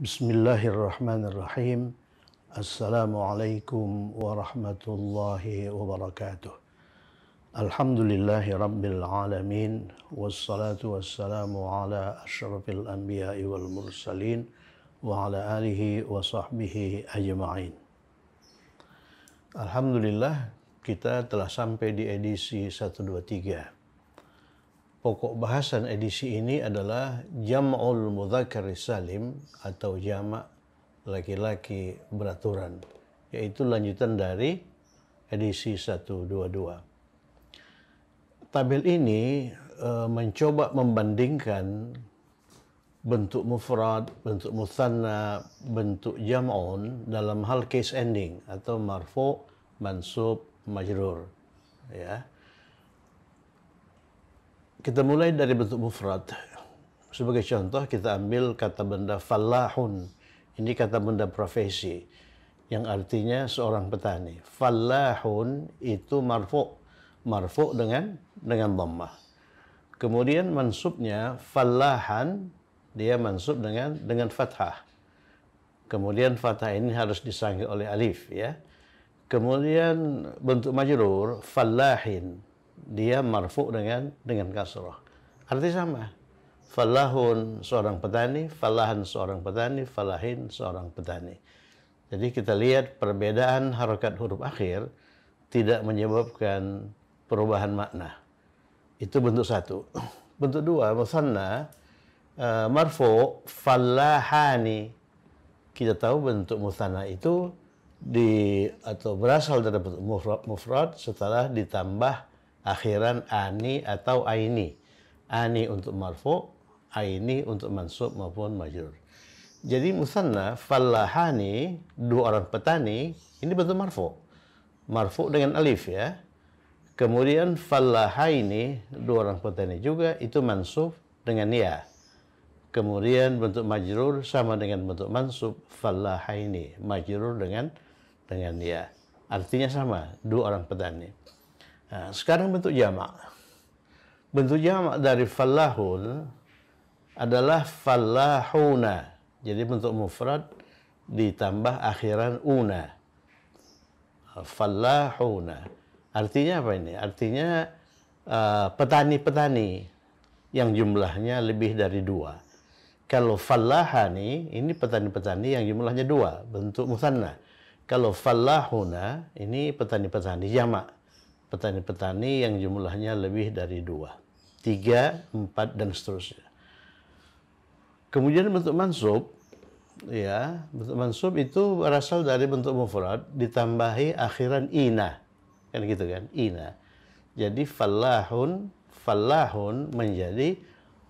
Bismillahirrahmanirrahim. Assalamualaikum warahmatullahi wabarakatuh. Alhamdulillahi rabbil alamin. Wassalatu wassalamu ala ashrafil anbiya'i wal mursalin. Wa ala alihi wa sahbihi ajma'in. Alhamdulillah kita telah sampai di edisi 123. Pokok bahasan edisi ini adalah jam'ul mudzakkar salim atau jamak laki-laki beraturan, yaitu lanjutan dari edisi 122. Tabel ini e, mencoba membandingkan bentuk mufrad, bentuk musanna, bentuk jam'un dalam hal case ending atau marfu, mansub, majrur. Ya kita mulai dari bentuk mufrad. Sebagai contoh kita ambil kata benda falahun. Ini kata benda profesi yang artinya seorang petani. Falahun itu marfu' marfu' dengan dengan dhammah. Kemudian mansubnya falahan dia mansub dengan dengan fathah. Kemudian fathah ini harus disanggih oleh alif ya. Kemudian bentuk majrur falahin dia marfu dengan dengan kasroh, Arti sama. Falahun seorang petani, falahan seorang petani, falahin seorang petani. Jadi kita lihat perbedaan harokat huruf akhir tidak menyebabkan perubahan makna. Itu bentuk satu. Bentuk dua, musanna e, marfu falahani. Kita tahu bentuk musanna itu di atau berasal dari bentuk mufrad setelah ditambah akhiran ani atau aini. Ani untuk marfu, aini untuk mansub maupun majur. Jadi musanna falahani dua orang petani ini bentuk marfu. Marfu dengan alif ya. Kemudian falahaini dua orang petani juga itu mansub dengan ya. Kemudian bentuk majrur sama dengan bentuk mansub falahaini majrur dengan dengan ya. Artinya sama, dua orang petani. Nah, sekarang bentuk jamak. Bentuk jamak dari falahul adalah falahuna. Jadi bentuk mufrad ditambah akhiran una. Falahuna. Artinya apa ini? Artinya petani-petani uh, yang jumlahnya lebih dari dua. Kalau falahani, ini petani-petani yang jumlahnya dua, bentuk musanna. Kalau falahuna, ini petani-petani jamak petani-petani yang jumlahnya lebih dari dua, tiga, empat, dan seterusnya. Kemudian bentuk mansub, ya bentuk mansub itu berasal dari bentuk mufrad ditambahi akhiran ina, kan gitu kan, ina. Jadi falahun, falahun menjadi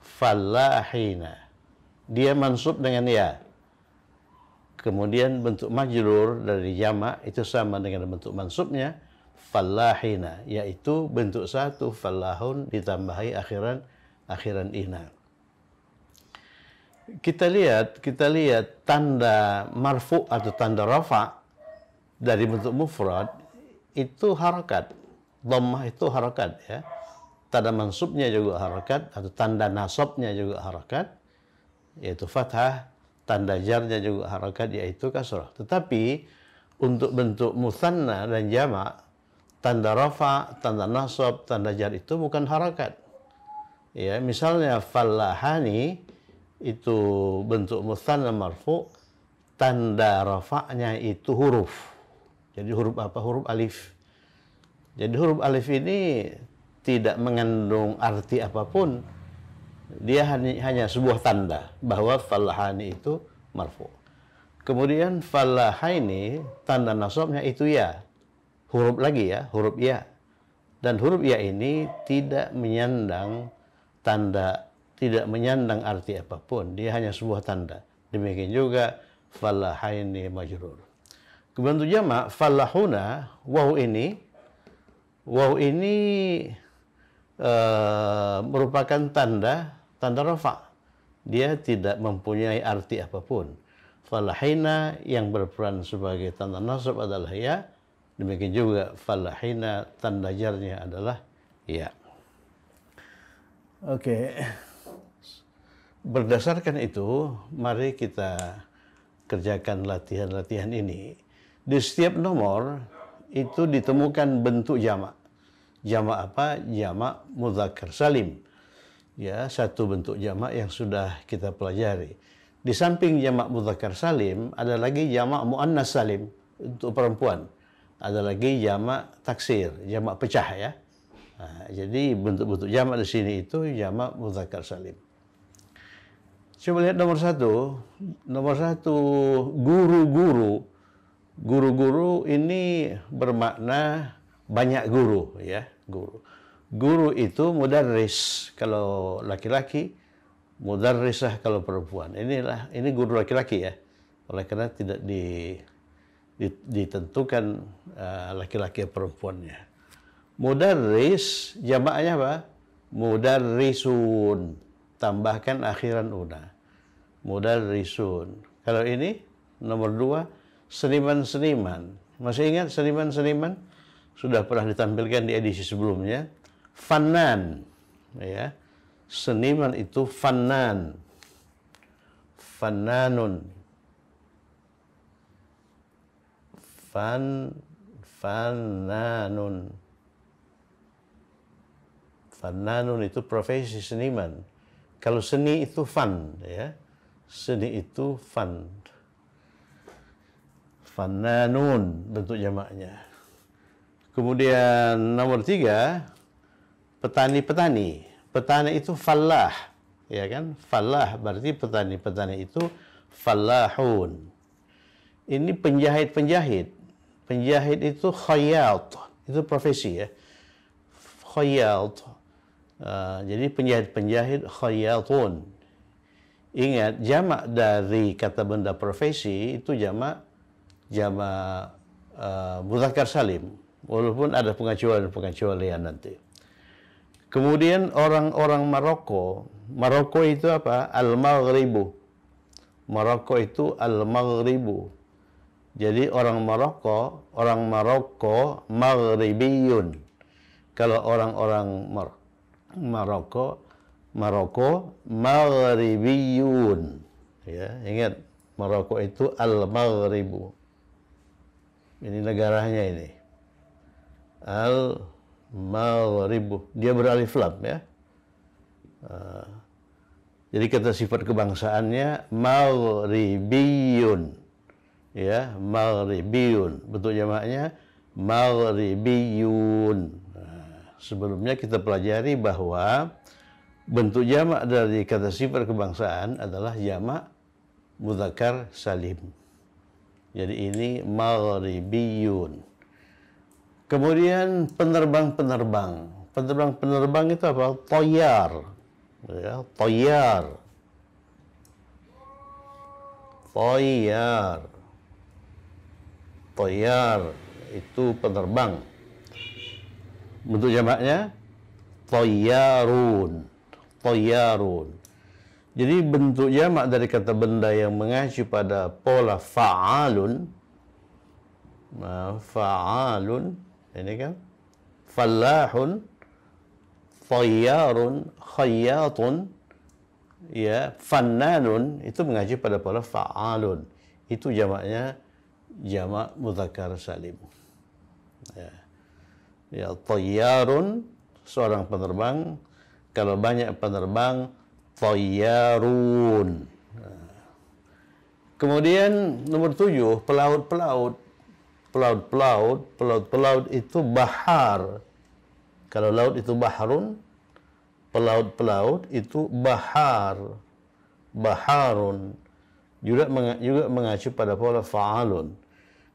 falahina. Dia mansub dengan ya. Kemudian bentuk majlur dari jamak itu sama dengan bentuk mansubnya falahina yaitu bentuk satu falahun ditambahi akhiran akhiran ina kita lihat kita lihat tanda marfu atau tanda rafa dari bentuk mufrad itu harakat dhammah itu harakat ya tanda mansubnya juga harakat atau tanda nasabnya juga harakat yaitu fathah tanda jarnya juga harakat yaitu kasrah tetapi untuk bentuk musanna dan jamak tanda rafa, tanda nasab, tanda jar itu bukan harakat. Ya, misalnya falahani itu bentuk musanna marfu, tanda rafa'nya itu huruf. Jadi huruf apa? Huruf alif. Jadi huruf alif ini tidak mengandung arti apapun. Dia hanya sebuah tanda bahwa falahani itu marfu. Kemudian falahaini tanda nasabnya itu ya huruf lagi ya, huruf ya. Dan huruf ya ini tidak menyandang tanda, tidak menyandang arti apapun. Dia hanya sebuah tanda. Demikian juga falahaini majrur. kebantu jama falahuna wahu ini wahu ini e, merupakan tanda tanda rofa. Dia tidak mempunyai arti apapun. Falahina yang berperan sebagai tanda nasab adalah ya Demikian juga falahina tanda jarnya adalah ya. Oke. Okay. Berdasarkan itu, mari kita kerjakan latihan-latihan ini. Di setiap nomor itu ditemukan bentuk jamak. Jamak apa? Jamak mudzakkar salim. Ya, satu bentuk jamak yang sudah kita pelajari. Di samping jamak mudzakkar salim ada lagi jamak muannas salim untuk perempuan ada lagi jamak taksir, jamak pecah ya. Nah, jadi bentuk-bentuk jamak di sini itu jamak muzakkar salim. Coba lihat nomor satu. Nomor satu, guru-guru. Guru-guru ini bermakna banyak guru ya, guru. Guru itu mudarris kalau laki-laki, mudarrisah kalau perempuan. Inilah ini guru laki-laki ya. Oleh karena tidak di ditentukan eh, laki-laki uh, perempuannya. Mudarris jamaknya apa? Mudarrisun. Tambahkan akhiran una. Mudarrisun. Kalau ini nomor dua seniman-seniman. Masih ingat seniman-seniman? Sudah pernah ditampilkan di edisi sebelumnya. Fanan. Ya. Seniman itu fanan. Fananun fan fananun nanun itu profesi seniman kalau seni itu fan ya seni itu fan nanun bentuk jamaknya kemudian nomor tiga petani-petani petani itu falah ya kan Falah berarti petani-petani itu falahun. ini penjahit-penjahit Penjahit itu khayyat, itu profesi ya. Khayyat. Uh, eh, jadi penjahit-penjahit khayyatun. Ingat, jamak dari kata benda profesi itu jamak jamak uh, eh, mudzakkar salim. Walaupun ada pengecualian-pengecualian nanti. Kemudian orang-orang Maroko, Maroko itu apa? Al-Maghribu. Maroko itu Al-Maghribu. Jadi orang Maroko, orang Maroko Maghribiyun. Kalau orang-orang Mar Maroko, Maroko Maghribiyun. Ya, ingat Maroko itu Al-Maghribu. Ini negaranya ini. Al-Maghribu. Dia beralif lam ya. Uh, jadi kata sifat kebangsaannya Maghribiyun ya maghribiyun bentuk jamaknya maghribiyun nah, sebelumnya kita pelajari bahwa bentuk jamak dari kata sifat kebangsaan adalah jamak mudzakkar salim jadi ini maghribiyun kemudian penerbang-penerbang penerbang-penerbang itu apa toyar ya toyar toyar toyar itu penerbang bentuk jamaknya toyarun toyarun jadi bentuk jamak dari kata benda yang mengacu pada pola fa'alun nah, fa'alun ini kan falahun toyarun khayyatun ya fannanun itu mengacu pada pola fa'alun itu jamaknya Jama Mutakar salim. Ya. ya tayyarun seorang penerbang, kalau banyak penerbang tayyarun. Ya. Kemudian nomor tujuh, pelaut-pelaut. Pelaut-pelaut, pelaut-pelaut itu bahar. Kalau laut itu baharun, pelaut-pelaut itu bahar. Baharun. Juga, juga mengacu pada pola fa'alun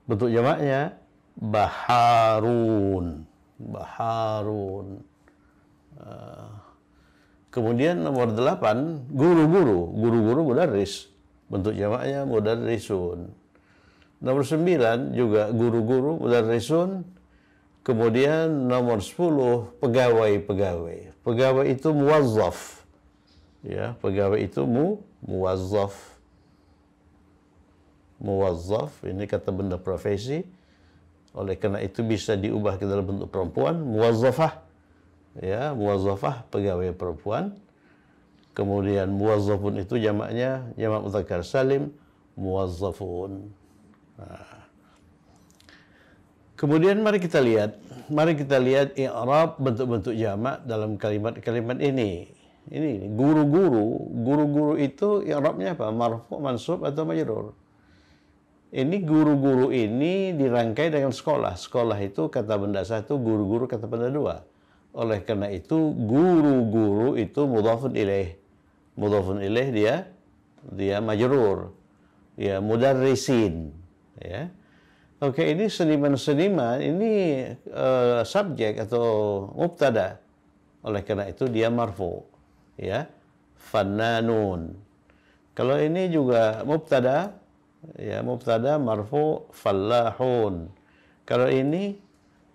bentuk jamaknya baharun baharun eh, kemudian nomor delapan guru-guru guru-guru mudarris bentuk jamaknya mudarrisun nomor sembilan juga guru-guru mudarrisun kemudian nomor sepuluh pegawai-pegawai pegawai itu muwazzaf ya pegawai itu mu muwazzaf muwazzaf ini kata benda profesi oleh karena itu bisa diubah ke dalam bentuk perempuan muwazzafah ya muwazzafah pegawai perempuan kemudian muwazzafun itu jamaknya jamak mudzakkar salim muwazzafun Kemudian mari kita lihat, mari kita lihat i'rab bentuk-bentuk jamak dalam kalimat-kalimat ini. Ini guru-guru, guru-guru itu i'rabnya apa? Marfu, mansub atau majrur? ini guru-guru ini dirangkai dengan sekolah. Sekolah itu kata benda satu, guru-guru kata benda dua. Oleh karena itu guru-guru itu mudhafun ilaih. Mudhafun ilaih dia dia majrur. Ya mudarrisin ya. Oke, ini seniman-seniman ini uh, subjek atau muptada. Oleh karena itu dia marfu. Ya. Fananun. Kalau ini juga mubtada ya mubtada marfu fallahun kalau ini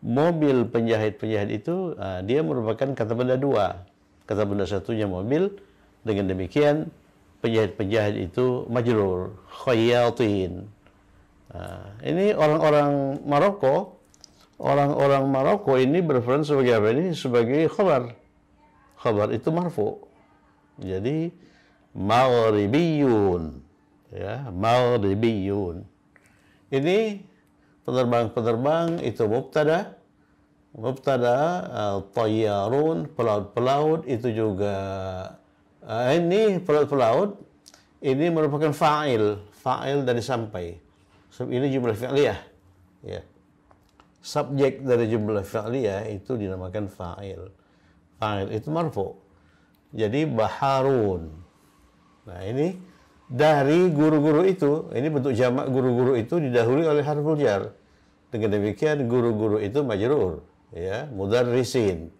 mobil penjahit-penjahit itu uh, dia merupakan kata benda dua kata benda satunya mobil dengan demikian penjahit-penjahit itu majrur khayyatin uh, ah, ini orang-orang Maroko orang-orang Maroko ini berperan sebagai apa ini sebagai khabar khabar itu marfu jadi maghribiyun ya maghribiyun ini penerbang-penerbang itu mubtada mubtada al eh, tayyarun pelaut-pelaut itu juga eh, ini pelaut-pelaut ini merupakan fa'il fa'il dari sampai so, ini jumlah fi'liyah ya subjek dari jumlah fi'liyah itu dinamakan fa'il fa'il itu marfu jadi baharun nah ini dari guru-guru itu, ini bentuk jamak guru-guru itu didahului oleh harful jar. Dengan demikian guru-guru itu majrur, ya, mudarrisin.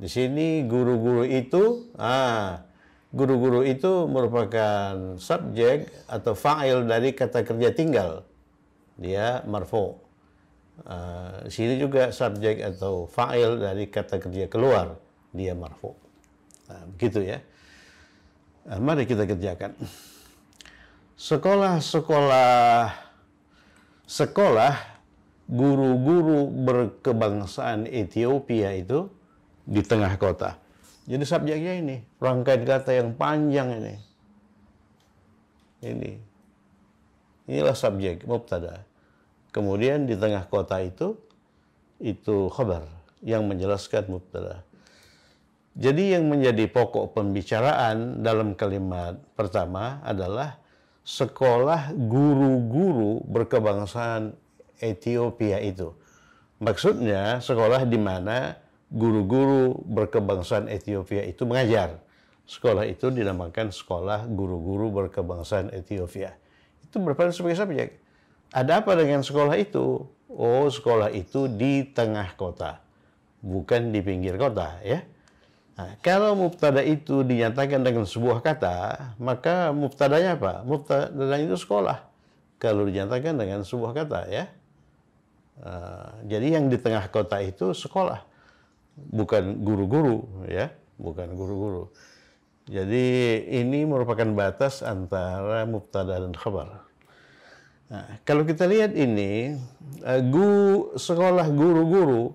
Di sini guru-guru itu ah guru-guru itu merupakan subjek atau fa'il dari kata kerja tinggal. Dia marfo. Uh, di sini juga subjek atau fa'il dari kata kerja keluar. Dia marfu. Nah, begitu ya. Uh, mari kita kerjakan sekolah-sekolah sekolah guru-guru berkebangsaan Ethiopia itu di tengah kota. Jadi subjeknya ini rangkaian kata yang panjang ini. Ini. Inilah subjek mubtada. Kemudian di tengah kota itu itu khabar yang menjelaskan mubtada. Jadi yang menjadi pokok pembicaraan dalam kalimat pertama adalah sekolah guru-guru berkebangsaan Ethiopia itu. Maksudnya sekolah di mana guru-guru berkebangsaan Ethiopia itu mengajar. Sekolah itu dinamakan Sekolah Guru-Guru Berkebangsaan Ethiopia. Itu berperan sebagai subjek. Ada apa dengan sekolah itu? Oh, sekolah itu di tengah kota, bukan di pinggir kota, ya. Nah, kalau mubtada itu dinyatakan dengan sebuah kata, maka mubtadanya apa? Mubtadanya itu sekolah. Kalau dinyatakan dengan sebuah kata ya. Uh, jadi yang di tengah kota itu sekolah, bukan guru-guru ya, bukan guru-guru. Jadi ini merupakan batas antara mubtada dan khabar. Nah, kalau kita lihat ini, uh, gu, sekolah guru-guru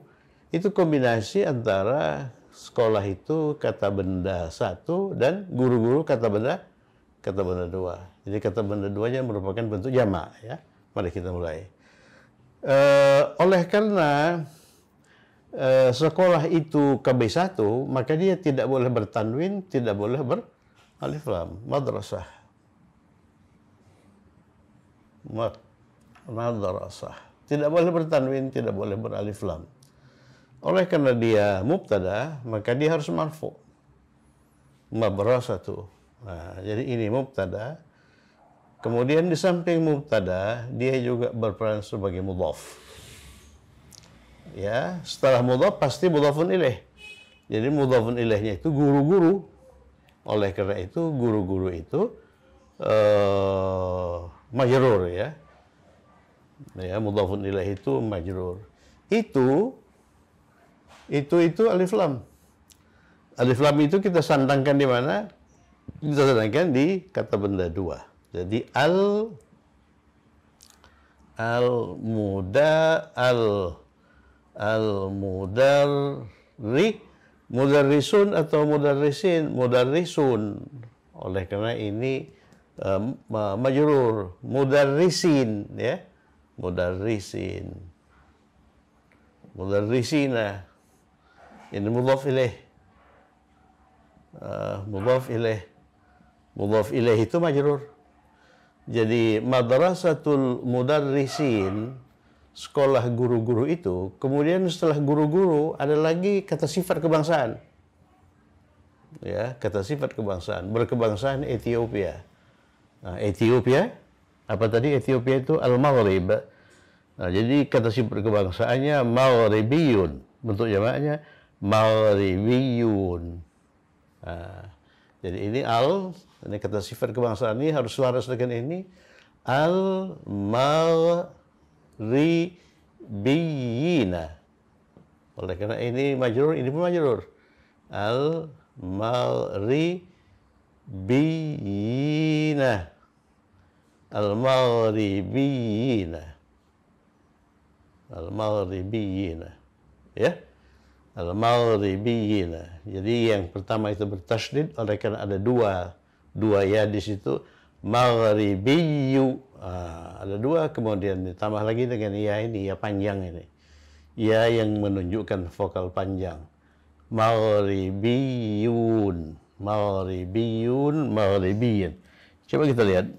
itu kombinasi antara sekolah itu kata benda satu dan guru-guru kata benda kata benda dua. Jadi kata benda dua duanya merupakan bentuk jamak ya. Mari kita mulai. E, oleh karena e, sekolah itu KB1, maka dia tidak boleh bertanwin, tidak boleh beralif lam. Madrasah. Madrasah. Tidak boleh bertanwin, tidak boleh beralif lam. Oleh karena dia mubtada, maka dia harus marfu. Mabrasatu. Nah, jadi ini mubtada. Kemudian di samping mubtada, dia juga berperan sebagai mudhaf. Ya, setelah mudhaf pasti mudhafun ilaih. Jadi mudhafun ilaihnya itu guru-guru. Oleh karena itu guru-guru itu uh, majrur ya. Ya, mudhafun ilaih itu majrur. Itu itu itu alif lam. Alif lam itu kita sandangkan di mana? Kita sandangkan di kata benda dua. Jadi al al muda al al ri mudarri mudarrisun atau mudarrisin mudarrisun oleh karena ini um, majrur mudarrisin ya mudarrisin mudarrisina ini mudhaf ilaih uh, mudhaf ilaih mudhaf ilaih itu majrur jadi madrasatul mudarrisin sekolah guru-guru itu kemudian setelah guru-guru ada lagi kata sifat kebangsaan ya kata sifat kebangsaan berkebangsaan Ethiopia nah, Ethiopia apa tadi Ethiopia itu al-Maghrib nah, jadi kata sifat kebangsaannya Maghribiyun bentuk jamaknya Maghribiyun. Nah, jadi ini al, ini kata sifat kebangsaan ini harus selaras dengan ini. Al Maghribiyina. Oleh karena ini majrur, ini pun majrur. Al Maghribiyina. Al Maghribiyina. Al Maghribiyina. Ya al-maghribiyina. Jadi yang pertama itu bertasdid oleh karena ada dua dua ya di situ maghribiyu ah, ada dua kemudian ditambah lagi dengan ya ini ya panjang ini ya yang menunjukkan vokal panjang maghribiyun maghribiyun maghribiyin coba kita lihat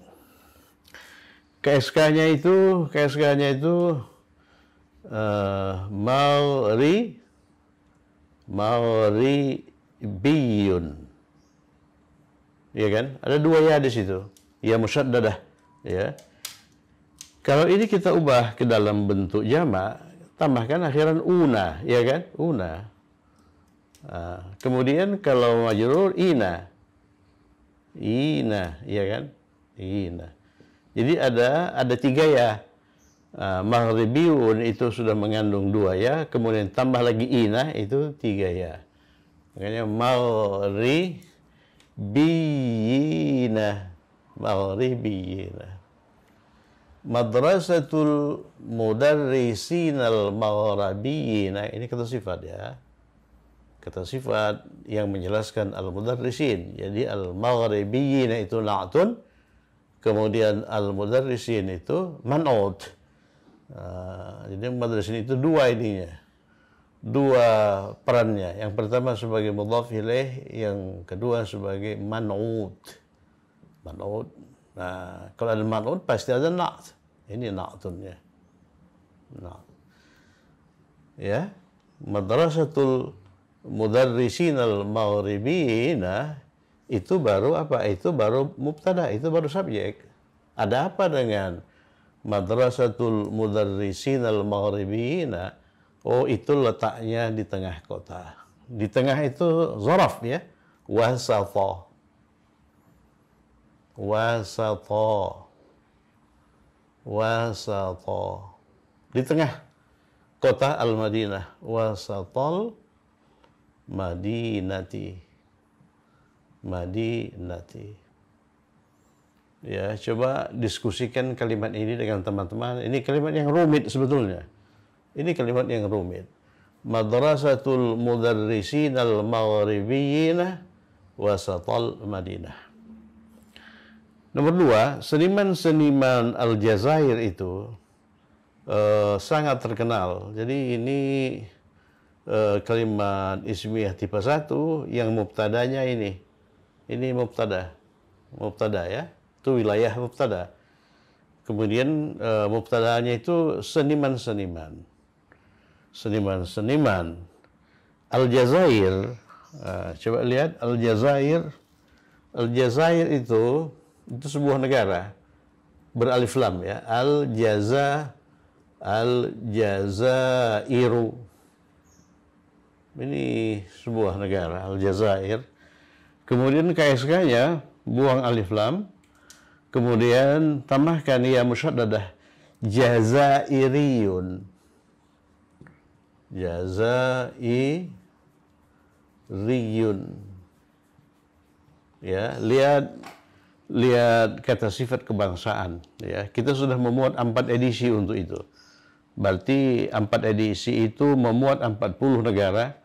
KSK-nya itu KSK-nya itu uh, maghri maghribiyun. Ya kan? Ada dua ya di situ. Ya musyaddadah. Ya. Kalau ini kita ubah ke dalam bentuk jama, tambahkan akhiran una, ya kan? Una. Nah, kemudian kalau majrur ina. Ina, ya kan? Ina. Jadi ada ada tiga ya. Eh, Maghribiun itu sudah mengandung dua ya, kemudian tambah lagi ina itu tiga ya. Makanya maghribiina, maghribiina. Madrasatul Mudarrisin al maghribiina ini kata sifat ya. Kata sifat yang menjelaskan al Mudarrisin. Jadi al maghribiina itu la'tun, kemudian al Mudarrisin itu man'ud Ah, jadi madrasah ini itu dua ininya, dua perannya. Yang pertama sebagai mudhaf ilaih, yang kedua sebagai man'ud. Man'ud. Nah, kalau ada man'ud pasti ada na'at. Ini na'atunnya. Na'at. Ya. madrasah Madrasatul mudarrisin al-maghribina itu baru apa? Itu baru mubtada, itu baru subjek. Ada apa dengan Madrasatul Mudarrisin Al-Maghribiyina. Oh, itu letaknya di tengah kota. Di tengah itu zoraf ya. Wasato. Wasato. Wasato. Di tengah kota Al-Madinah. Wasatol Madinati. Madinati ya coba diskusikan kalimat ini dengan teman-teman ini kalimat yang rumit sebetulnya ini kalimat yang rumit madrasatul mudarrisin al wasatal madinah nomor dua seniman-seniman Al Aljazair itu uh, sangat terkenal jadi ini uh, kalimat ismiyah tipe satu yang mubtadanya ini ini mubtada mubtada ya itu wilayah mubtada. Kemudian uh, mubtadanya itu seniman-seniman. Seniman-seniman. Aljazair, uh, coba lihat Aljazair. Aljazair itu itu sebuah negara beralif lam ya. Aljaza Aljazairu. Ini sebuah negara Aljazair. Kemudian KSK-nya buang alif lam Kemudian tambahkan ya musyaddadah jazairiyun. riyun. Ya, lihat lihat kata sifat kebangsaan ya. Kita sudah memuat empat edisi untuk itu. Berarti empat edisi itu memuat 40 negara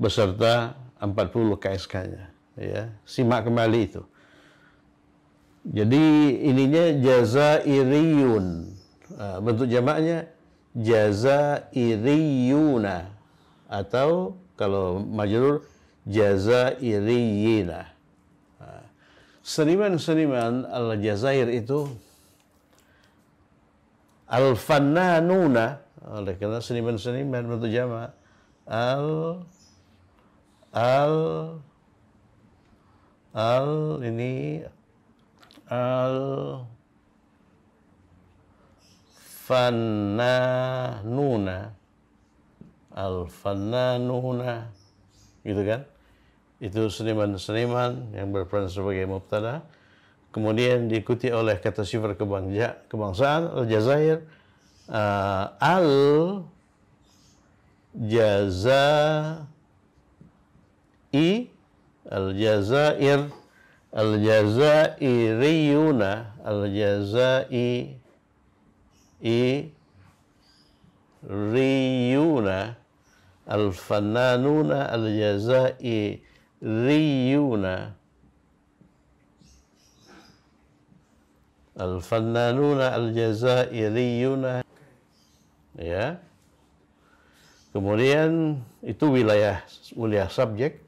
beserta 40 KSK-nya ya. Simak kembali itu. Jadi ininya jazairiyun. Bentuk jamaknya jazairiyuna atau kalau majelur jazairiyina. Seniman-seniman al jazair itu al-fannanuna oleh karena seniman-seniman bentuk jamak al al al ini al fananuna al fananuna gitu kan itu seniman-seniman yang berperan sebagai mubtada kemudian diikuti oleh kata sifat kebangja kebangsaan al jazair uh, al jazai al jazair Al-Jazairiyuna Al-Jazai I Riyuna Al-Fananuna Al-Jazai Riyuna Al-Fananuna Al-Jazairiyuna Ya Kemudian itu wilayah wilayah subjek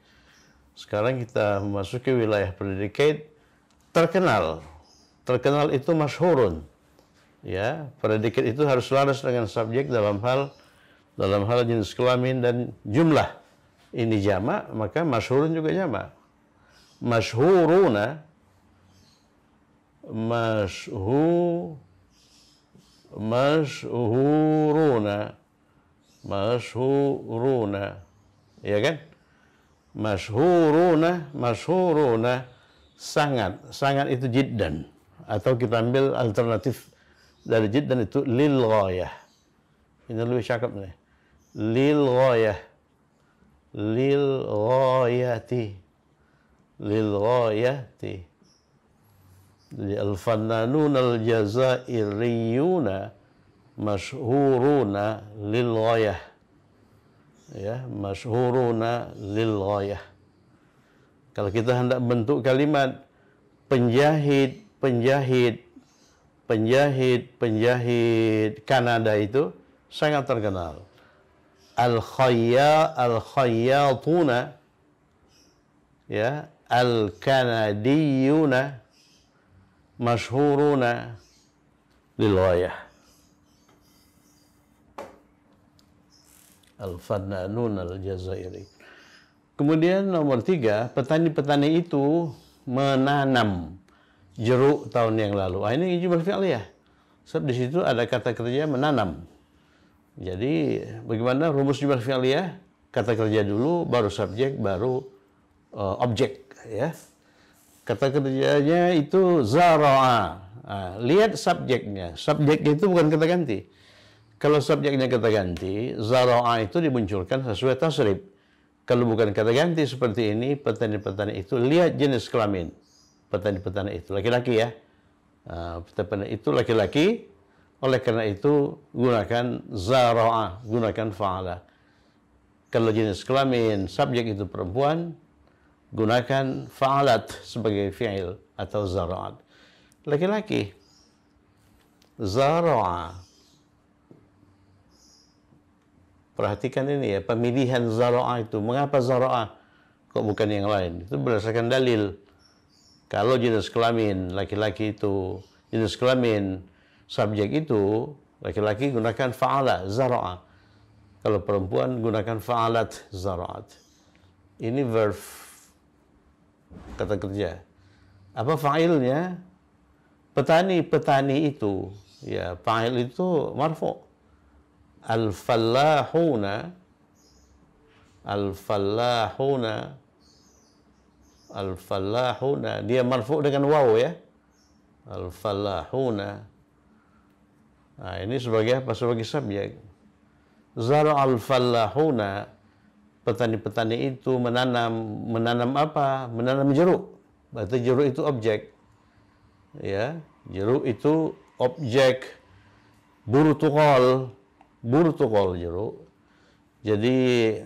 sekarang kita memasuki wilayah predikat terkenal. Terkenal itu masyhurun. Ya, predikat itu harus selaras dengan subjek dalam hal dalam hal jenis kelamin dan jumlah. Ini jama maka masyhurun juga jamak. Masyhuruna mashu masyhuruna masyhuruna ya kan Mashhuruna, mashhuruna sangat sangat itu jiddan atau kita ambil alternatif dari jiddan itu lil ghayah ini lebih cakep nih lil ghayah lil ghayati lil ghayati jadi al fananun al jazairiyuna mashhuruna lil ghayah ya masyhuruna lil ghayah kalau kita hendak bentuk kalimat penjahit penjahit penjahit penjahit Kanada itu sangat terkenal al khayya al khayyatuna ya al kanadiyuna masyhuruna lil ghayah al-fannanun al-jazairi. Kemudian nomor tiga, petani-petani itu menanam jeruk tahun yang lalu. Ah, ini ijmal ya. Sebab di situ ada kata kerja menanam. Jadi bagaimana rumus ijmal ya? Kata kerja dulu, baru subjek, baru uh, objek. Ya. Kata kerjanya itu zara'a. Ah, lihat subjeknya. Subjeknya itu bukan kata ganti kalau subjeknya kata ganti, zara'a itu dimunculkan sesuai tasrif. Kalau bukan kata ganti seperti ini, petani-petani itu lihat jenis kelamin. Petani-petani itu laki-laki ya. Ah, petani petani itu laki-laki. Oleh karena itu gunakan zara'a, gunakan fa'ala. Kalau jenis kelamin subjek itu perempuan, gunakan fa'alat sebagai fi'il atau zara'at. Laki-laki zara'a Perhatikan ini ya, pemilihan zara'ah itu. Mengapa zara'ah? Kok bukan yang lain? Itu berdasarkan dalil. Kalau jenis kelamin, laki-laki itu, jenis kelamin, subjek itu, laki-laki gunakan fa'ala, zara'ah. Kalau perempuan gunakan fa'alat, zara'at. Ini verb, kata kerja. Apa fa'ilnya? Petani-petani itu, ya fa'il itu marfu' al-fallahuna al-fallahuna al-fallahuna dia marfu dengan waw ya al-fallahuna nah ini sebagai apa sebagai subjek zara al-fallahuna petani-petani itu menanam menanam apa menanam jeruk berarti jeruk itu objek ya jeruk itu objek burutukol burtukol jeruk. Jadi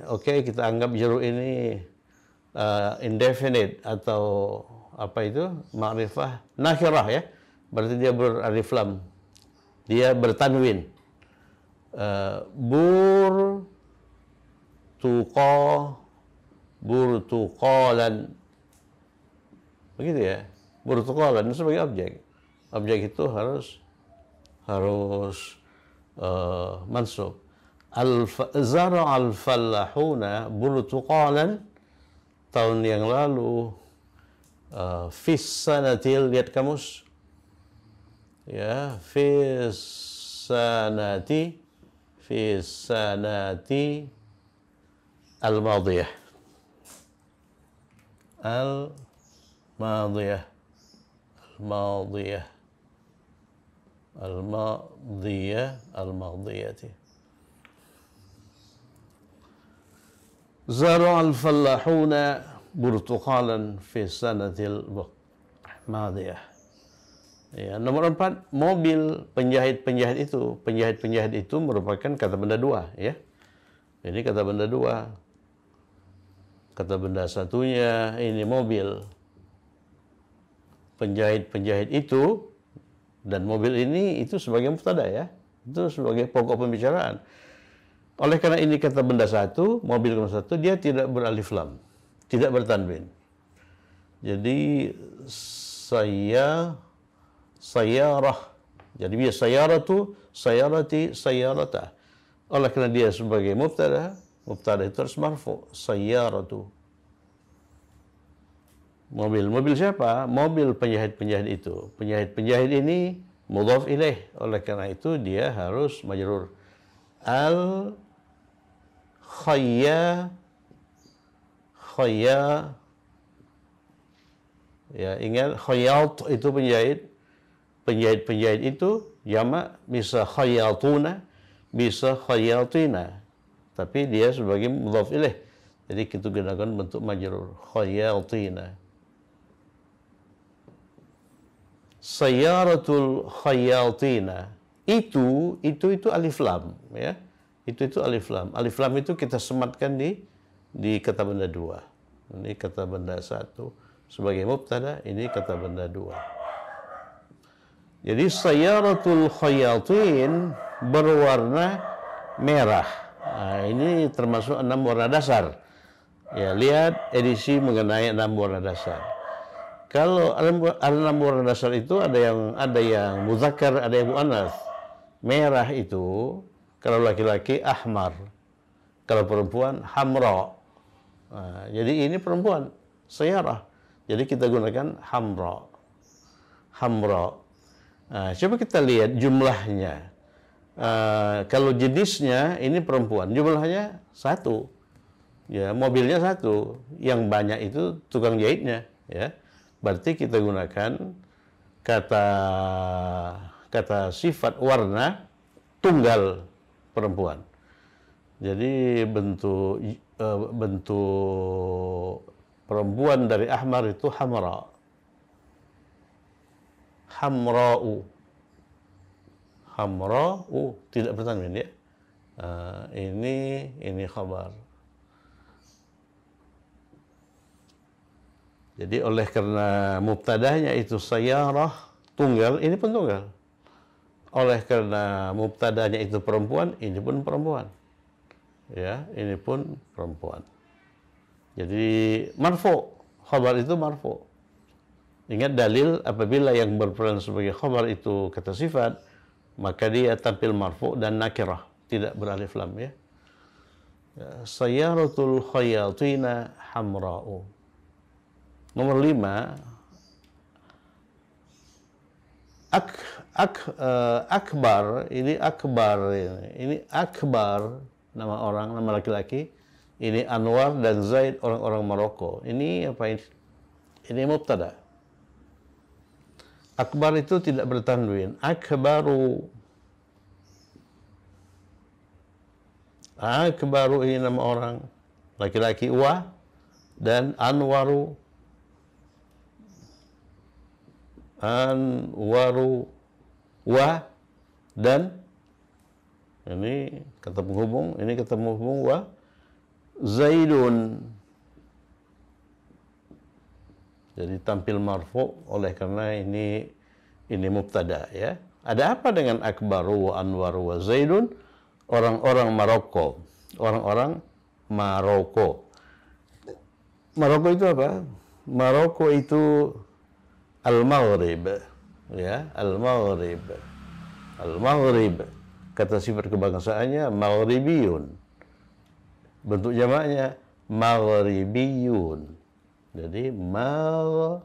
oke okay, kita anggap jeruk ini uh, indefinite atau apa itu makrifah nakirah ya. Berarti dia berariflam. Dia bertanwin. Uh, bur tuqa tuqalan begitu ya burtuqalan sebagai objek objek itu harus harus آه، منسوب الف... زرع الفلاحون برتقالا tahun yang آه، في السنة lihat kamus يا في السنة في السنة الماضية الماضية الماضية الماضية الماضية زرع الفلاحون برتقالا في سنة الماضية Ya, nomor empat, mobil penjahit-penjahit itu. Penjahit-penjahit itu merupakan kata benda dua. ya. Ini kata benda dua. Kata benda satunya ini mobil. Penjahit-penjahit itu dan mobil ini itu sebagai muftada ya. Itu sebagai pokok pembicaraan. Oleh karena ini kata benda satu, mobil kata satu, dia tidak beralif lam. Tidak bertanwin. Jadi saya sayarah. Jadi dia sayarah itu sayarati sayarata. Oleh karena dia sebagai mubtada, mubtada itu harus marfu. Sayaratu Mobil. Mobil siapa? Mobil penjahit-penjahit itu. Penjahit-penjahit ini mudhaf ilaih. Oleh karena itu dia harus majrur. Al khayya khayya ya ingat khayyat itu penjahit penjahit-penjahit itu jamak bisa khayyatuna bisa khayyatina tapi dia sebagai mudhaf ilaih jadi kita gunakan bentuk majrur khayyatina sayyaratul khayatina itu itu itu alif lam ya itu itu alif lam alif lam itu kita sematkan di di kata benda dua ini kata benda satu sebagai mubtada ini kata benda dua jadi sayyaratul khayatin berwarna merah nah, ini termasuk enam warna dasar ya lihat edisi mengenai enam warna dasar kalau ada enam warna dasar itu ada yang ada yang muzakkar, ada yang muannas. Merah itu kalau laki-laki ahmar, kalau perempuan hamra. Nah, jadi ini perempuan sayarah. Jadi kita gunakan hamra. Hamra. Nah, coba kita lihat jumlahnya. Uh, kalau jenisnya ini perempuan, jumlahnya satu. Ya, mobilnya satu. Yang banyak itu tukang jahitnya, ya berarti kita gunakan kata kata sifat warna tunggal perempuan. Jadi bentuk eh, bentuk perempuan dari ahmar itu hamra. Hamra'u. Hamra'u tidak bertanggung ya. Uh, ini ini khabar. Jadi oleh karena mubtadahnya itu sayarah tunggal, ini pun tunggal. Oleh karena mubtadahnya itu perempuan, ini pun perempuan. Ya, ini pun perempuan. Jadi marfu, khabar itu marfu. Ingat dalil apabila yang berperan sebagai khabar itu kata sifat, maka dia tampil marfu dan nakirah, tidak beralif lam ya. ya Sayyaratul khayatina hamra'u Nomor lima, ak, ak, uh, akbar, ini akbar, ini, ini akbar, nama orang, nama laki-laki, ini Anwar dan Zaid orang-orang Maroko. Ini apa ini? Ini mubtada. Akbar itu tidak bertanwin. Akbaru Akbaru ini nama orang laki-laki wah dan Anwaru anwaru wa dan ini kata penghubung, ini kata penghubung wa Zaidun. Jadi tampil marfu oleh karena ini ini mubtada ya. Ada apa dengan akbaru wa anwaru wa Zaidun? Orang-orang Maroko, orang-orang Maroko. Maroko itu apa? Maroko itu Al-Maghrib ya Al-Maghrib Al-Maghrib kata sifat kebangsaannya Maghribiyun bentuk jamaknya Maghribiyun jadi Mag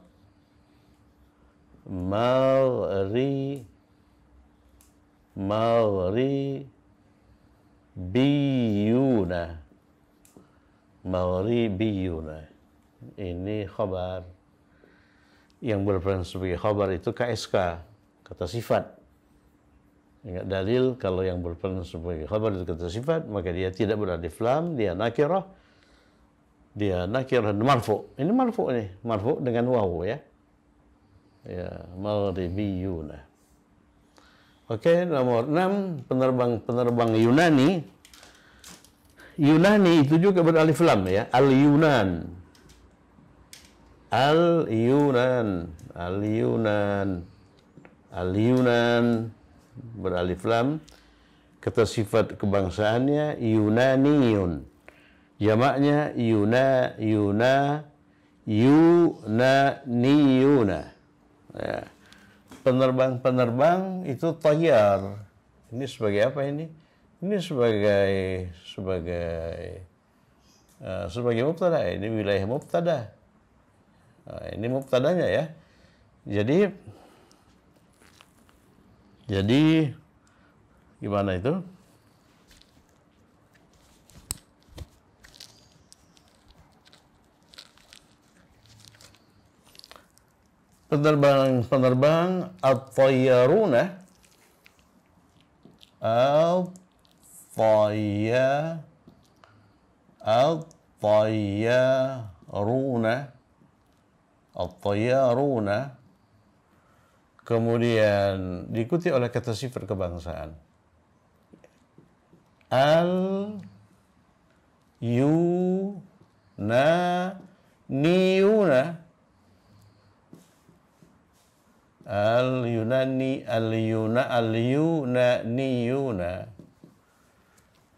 biuna Maghribiyuna biuna ini khabar yang berperan sebagai khabar itu KSK, kata sifat. Ingat dalil kalau yang berperan sebagai khabar itu kata sifat, maka dia tidak beralif lam, dia nakirah, dia nakirah marfu. Ini marfu nih, marfu dengan wawu ya. Ya, maghribiyuna. Oke, nomor enam penerbang-penerbang Yunani. Yunani itu juga beralif lam ya, al-Yunan al Yunan al Yunan al Yunan beralif lam kata sifat kebangsaannya Yunaniun jamaknya Yuna Yuna yunaniuna ya. penerbang-penerbang itu tayar. ini sebagai apa ini ini sebagai sebagai uh, sebagai mubtada ini wilayah mubtada Nah, ini mubtadanya ya. Jadi jadi gimana itu? Penerbang penerbang al tayyaruna al-tayya al-tayyaruna At-tayyaruna kemudian diikuti oleh kata sifat kebangsaan. Al yu na niuna al yunani al yuna al yuna niuna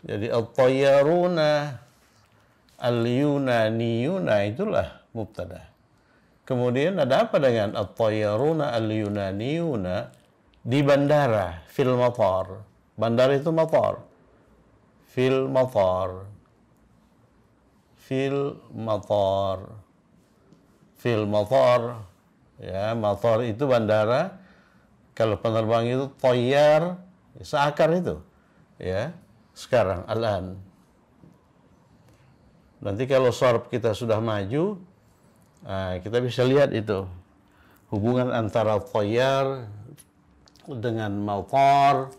jadi al tayaruna al yunani yuna itulah mubtada' Kemudian ada apa dengan at-tayyaruna al-yunaniyuna di bandara fil motor. Bandara itu motor. Fil motor. Fil motor. Fil motor. Ya, motor itu bandara. Kalau penerbang itu toyar seakar itu. Ya, sekarang al-an. Nanti kalau sorb kita sudah maju, Nah, kita bisa lihat itu hubungan antara toyar dengan motor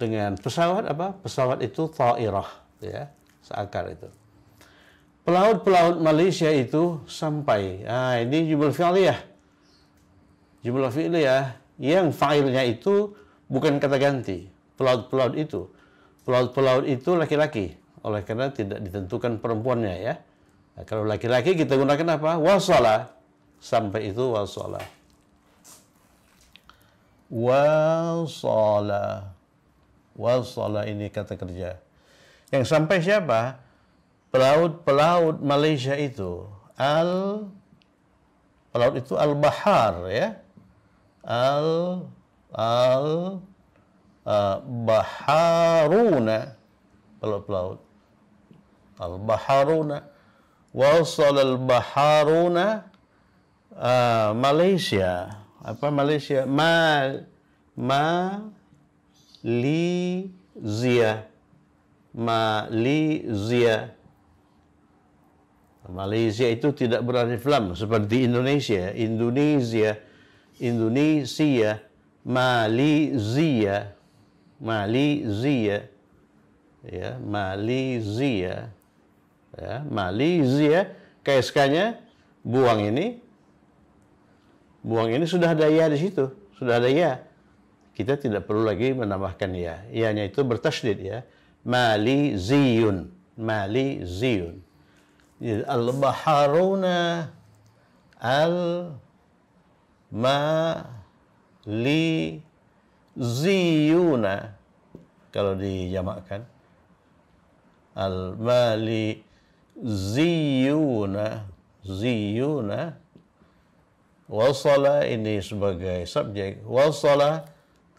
dengan pesawat apa pesawat itu ta'irah ya seakar itu pelaut-pelaut Malaysia itu sampai nah, ini jumlah fi'liyah jumlah fi'liyah yang fa'ilnya itu bukan kata ganti pelaut-pelaut itu pelaut-pelaut itu laki-laki oleh karena tidak ditentukan perempuannya ya Nah, kalau laki-laki kita gunakan apa? Wasola. Sampai itu wasola. Wasola. Wasola ini kata kerja. Yang sampai siapa? Pelaut-pelaut Malaysia itu. Al pelaut itu al-bahar ya. Al al uh, baharuna pelaut-pelaut. Al-baharuna wasal al baharuna uh, Malaysia apa Malaysia ma ma li zia Malaysia Malaysia itu tidak berarti lam seperti Indonesia Indonesia Indonesia Malaysia Malaysia ya Malaysia ya, Malaysia KSK-nya buang ini buang ini sudah ada ya di situ sudah ada ya kita tidak perlu lagi menambahkan ya ianya itu bertasydid ya Mali ziyun Mali ziyun ya, al baharuna al mali ziyuna kalau dijamakkan al mali ziyuna ziyuna wasala ini sebagai subjek wasala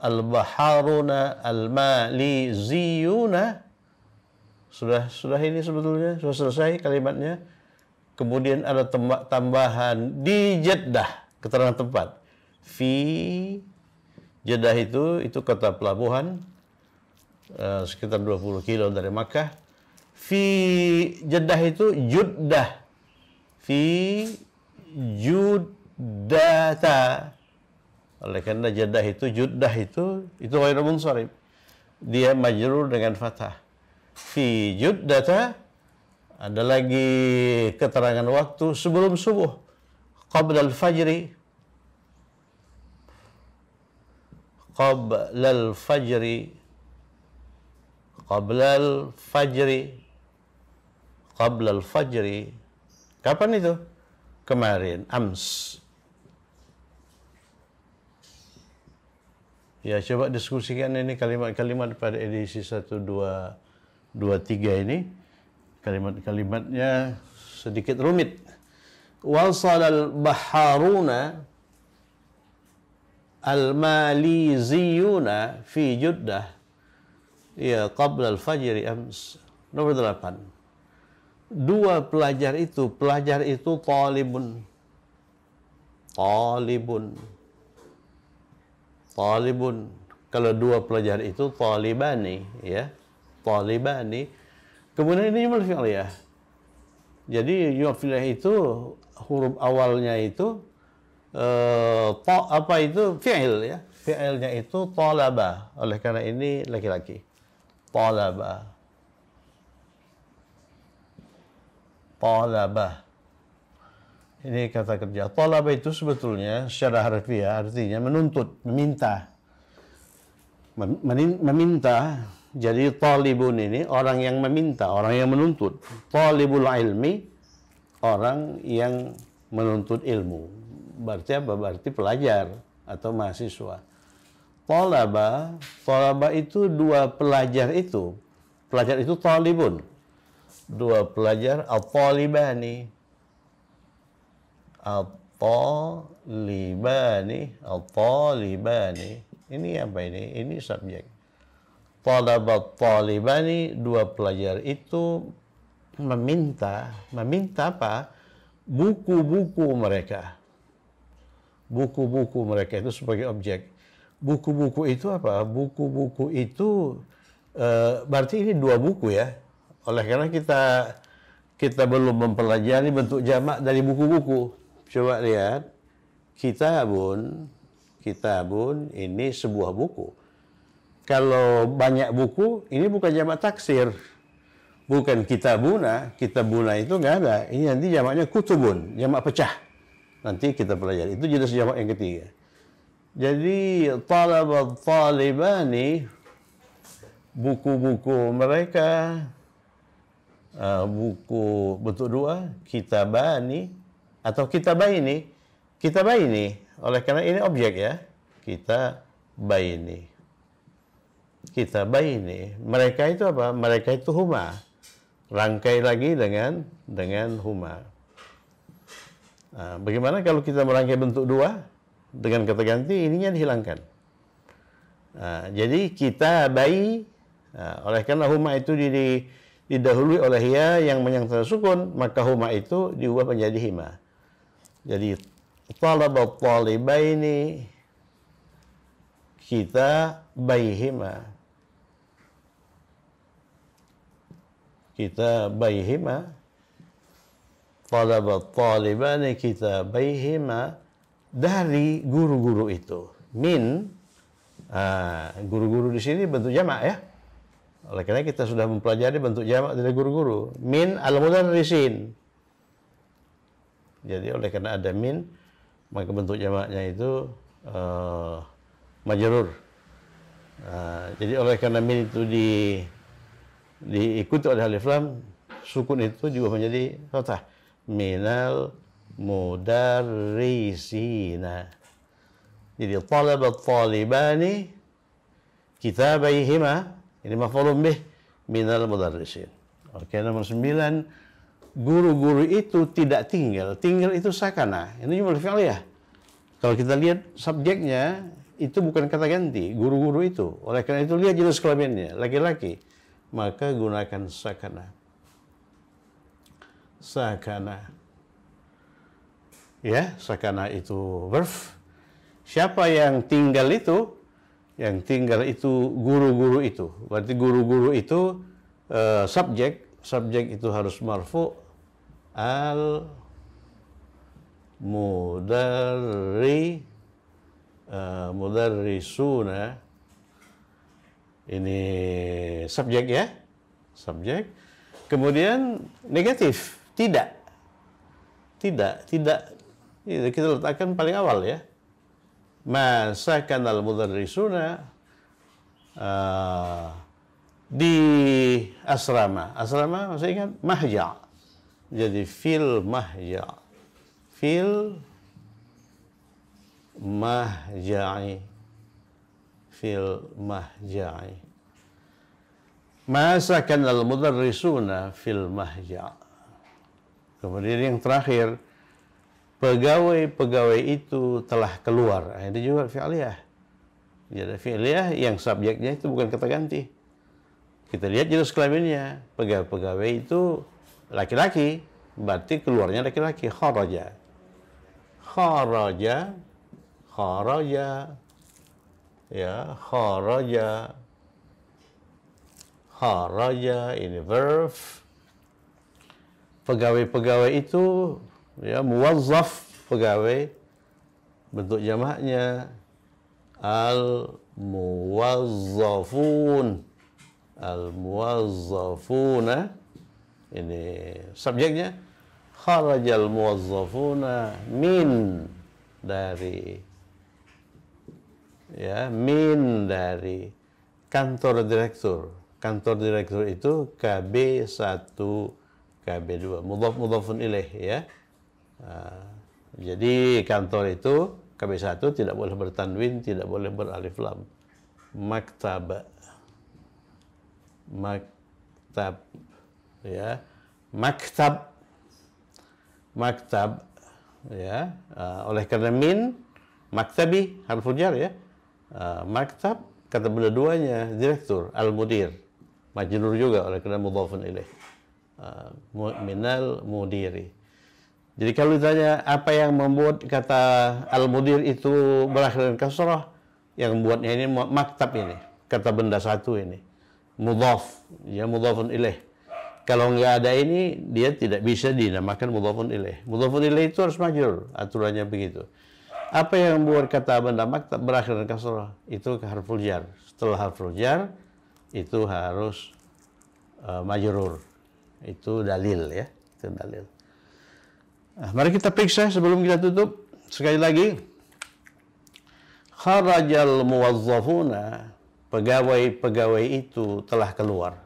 al-baharuna al-mali ziyuna sudah sudah ini sebetulnya sudah selesai kalimatnya kemudian ada tambahan di jeddah keterangan tempat fi jeddah itu itu kota pelabuhan eh, sekitar sekitar 20 kilo dari Makkah Fi Jeddah itu Juddah. Fi Juddata. Oleh karena Jeddah itu Juddah itu itu ghairu munsharif. Dia majrur dengan fatah. Fi Juddata ada lagi keterangan waktu sebelum subuh. Qabla al-fajri. Qabla al-fajri. Qabla al-fajri qabla al-fajri. Kapan itu? Kemarin, ams. Ya, coba diskusikan ini kalimat-kalimat pada edisi 1, 2, 2, 3 ini. Kalimat-kalimatnya sedikit rumit. Wasal al-baharuna al-maliziyuna fi juddah. Ya, qabla al-fajri ams. Nomor 8 dua pelajar itu, pelajar itu talibun. Talibun. Talibun. Kalau dua pelajar itu talibani, ya. Talibani. Kemudian ini jumlah ya. Jadi jumlah itu huruf awalnya itu eh uh, apa itu fi'il ya. Fi'ilnya itu talaba. Oleh karena ini laki-laki. Talaba. tolabah Ini kata kerja. tolabah itu sebetulnya secara harfiah artinya menuntut, meminta. Meminta, jadi tolibun ini orang yang meminta, orang yang menuntut. tolibul ilmi, orang yang menuntut ilmu. Berarti apa? Berarti pelajar atau mahasiswa. Tolaba, tolaba itu dua pelajar itu. Pelajar itu tolibun dua pelajar al talibani al talibani al talibani ini apa ini ini subjek talabat talibani dua pelajar itu meminta meminta apa buku-buku mereka buku-buku mereka itu sebagai objek buku-buku itu apa buku-buku itu uh, berarti ini dua buku ya oleh karena kita kita belum mempelajari bentuk jamak dari buku-buku. Coba lihat, kita kita kitabun ini sebuah buku. Kalau banyak buku, ini bukan jamak taksir. Bukan kita kita kitabuna itu nggak ada. Ini nanti jamaknya kutubun, jamak pecah. Nanti kita pelajari. Itu jenis jamak yang ketiga. Jadi talabat talibani buku-buku mereka uh, buku bentuk dua kita kitabani atau kita kitabaini kitabaini oleh karena ini objek ya kita baini kita baini mereka itu apa mereka itu huma rangkai lagi dengan dengan huma nah, bagaimana kalau kita merangkai bentuk dua dengan kata ganti ininya dihilangkan nah, jadi kita bayi nah, oleh karena huma itu di, didahului oleh ya yang menyangkal sukun maka huma itu diubah menjadi hima jadi talaba talibaini kita bayi hima, kita bayi baihima talaba talibaini kita bayi hima dari guru-guru itu min ah, guru-guru uh, di sini bentuk jamak ya oleh karena kita sudah mempelajari bentuk jamak dari guru-guru. Min al risin. Jadi oleh karena ada min, maka bentuk jamaknya itu uh, eh, majerur. Uh, eh, jadi oleh karena min itu di diikuti oleh alif lam, sukun itu juga menjadi fathah. Minal mudarrisina. Jadi talabat talibani kitabaihima ini maf'ulun bih minal mudarrisin. Oke, nomor sembilan. Guru-guru itu tidak tinggal. Tinggal itu sakana. Ini cuma fi'al ya. Kalau kita lihat subjeknya, itu bukan kata ganti. Guru-guru itu. Oleh karena itu, lihat jenis kelaminnya. Laki-laki. Maka gunakan sakana. Sakana. Ya, sakana itu verb. Siapa yang tinggal itu, yang tinggal itu guru-guru itu. Berarti guru-guru itu uh, subjek, subjek itu harus marfu al mudarri uh, mudarrisuna ini subjek ya subjek kemudian negatif tidak tidak tidak kita letakkan paling awal ya masakanal sakanal mudarrisuna uh, eh, di asrama. Asrama masih ingat kan mahja. Jadi fil mahja. Fil mahja'i. Fil mahja'i. Masa kanal risuna fil mahja. Kemudian yang terakhir, pegawai-pegawai itu telah keluar. Nah, juga fi'liyah. Jadi ya, ada fi'liyah yang subjeknya itu bukan kata ganti. Kita lihat jenis kelaminnya. Pegawai-pegawai itu laki-laki. Berarti keluarnya laki-laki. Kharaja. Kharaja. Kharaja. Ya, kharaja. Kharaja ini verb. Pegawai-pegawai itu ya muwazzaf pegawai bentuk jamaknya al muwazzafun al muwazzafuna eh? ini subjeknya kharajal muwazzafuna min dari ya min dari kantor direktur kantor direktur itu KB1 KB2 mudhaf mudhafun ilaih ya Ah, jadi kantor itu KB1 tidak boleh bertanwin, tidak boleh beralif lam. Maktab. Maktab. Ya. Maktab. Maktab. Ya. Uh, oleh karena min, maktabi, harus jar ya. Uh, maktab, kata benda duanya, direktur, al-mudir. Majnur juga oleh karena mudhafun ilaih. Uh, minal mudiri. Jadi kalau ditanya apa yang membuat kata al-mudir itu berakhir dengan kasrah, yang membuatnya ini maktab ini, kata benda satu ini. Mudhaf, ya mudhafun ilaih. Kalau nggak ada ini, dia tidak bisa dinamakan mudhafun ilaih. Mudhafun ilaih itu harus majur, aturannya begitu. Apa yang membuat kata benda maktab berakhir dengan kasrah? Itu harful jar. Setelah harful jar, itu harus uh, eh, majurur. Itu dalil ya, itu dalil. Nah, mari kita periksa sebelum kita tutup. Sekali lagi, kharajal muwazzafuna, pegawai-pegawai itu telah keluar.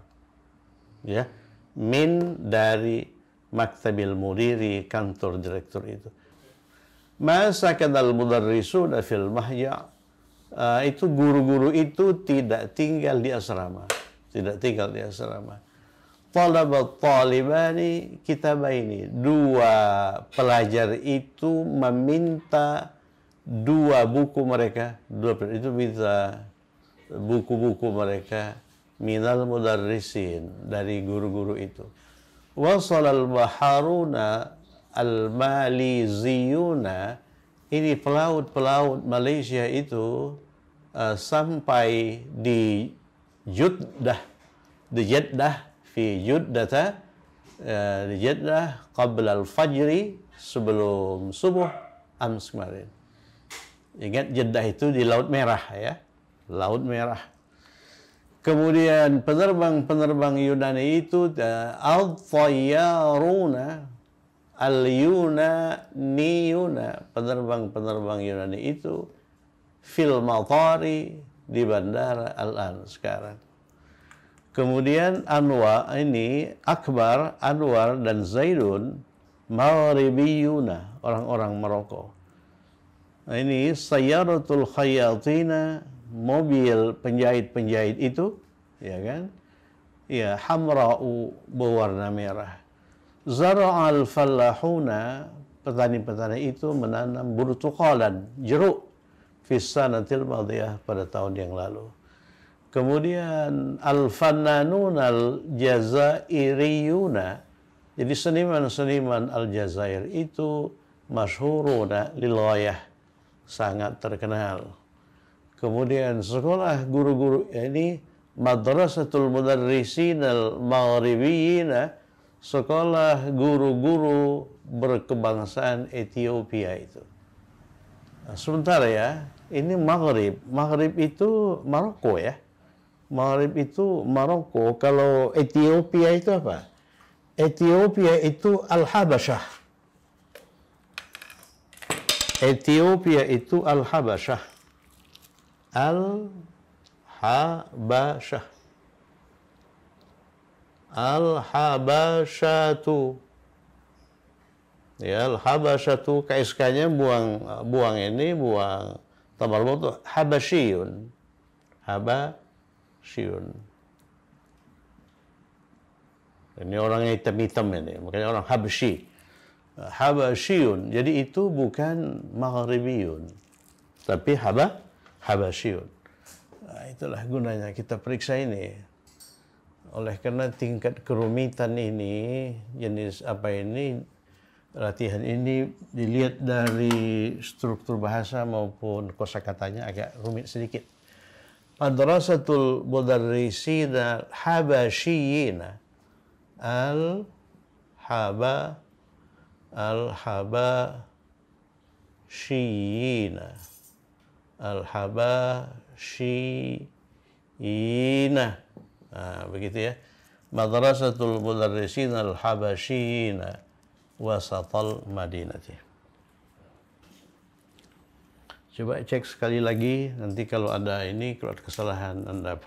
Ya, min dari maktabil mudiri kantor direktur itu. Masa kadal mudarrisuna fil mahya' Uh, itu guru-guru itu tidak tinggal di asrama, tidak tinggal di asrama. Talabat talibani ini Dua pelajar itu meminta dua buku mereka. Dua itu minta buku-buku mereka minal mudarrisin dari guru-guru itu. Wasal al-baharuna al-maliziyuna ini pelaut-pelaut Malaysia itu uh, sampai di Jeddah, di Jeddah fi yuddata di Jeddah qabla al-fajri sebelum subuh ams kemarin. Ingat Jeddah itu di Laut Merah ya. Laut Merah. Kemudian penerbang-penerbang Yunani itu al-tayyaruna al-yunaniyuna penerbang-penerbang Yunani itu fil matari di bandara Al-An sekarang. Kemudian Anwa ini Akbar, Anwar dan Zaidun Maribiyuna orang-orang Maroko. Nah, ini sayyaratul khayatina, mobil penjahit-penjahit itu, ya kan? Ya, hamra'u berwarna merah. Zara'al fallahuna, petani-petani itu menanam burtukalan, jeruk, fisanatil madiyah pada tahun yang lalu. Kemudian al-fannanun al-jazairiyuna. Jadi seniman-seniman Al al-jazair itu masyhuruna lil sangat terkenal. Kemudian sekolah guru-guru ini Madrasatul Mudarrisin al-Maghribiyina sekolah guru-guru berkebangsaan Ethiopia itu. Nah, sebentar ya, ini Maghrib. Maghrib itu Maroko ya. Maghrib itu Maroko, kalau Ethiopia itu apa? Ethiopia itu Al-Habasyah. Ethiopia itu Al-Habasyah. Al-Habasyah. Al-Habasyatu. Ya, Al-Habasyatu KSK-nya buang buang ini, buang tambal mutu Habasyun. Haba siun Ini orangnya hitam-hitam ini, makanya orang Habsyi. Habasyun. Jadi itu bukan Maghribiyun. Tapi Haba Habasyun. Nah, itulah gunanya kita periksa ini. Oleh karena tingkat kerumitan ini, jenis apa ini, latihan ini dilihat dari struktur bahasa maupun kosakatanya agak rumit sedikit. مدرسة المدرسين الحبشيين الحبا الحبشيين الحبشيين بقيت آه مدرسة المدرسين الحبشيين وسط المدينة Coba cek sekali lagi nanti kalau ada ini kalau ada kesalahan Anda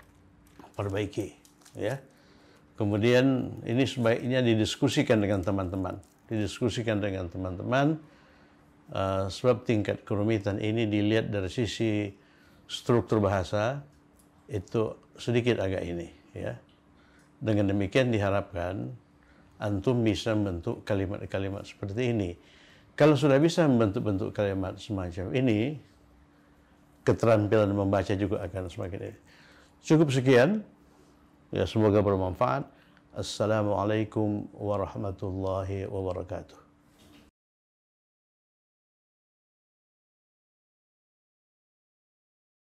perbaiki ya. Kemudian ini sebaiknya didiskusikan dengan teman-teman, didiskusikan dengan teman-teman uh, sebab tingkat kerumitan ini dilihat dari sisi struktur bahasa itu sedikit agak ini ya. Dengan demikian diharapkan antum bisa membentuk kalimat-kalimat seperti ini. Kalau sudah bisa membentuk-bentuk kalimat semacam ini, keterampilan membaca juga akan semakin ini. Cukup sekian. Ya semoga bermanfaat. Assalamualaikum warahmatullahi wabarakatuh.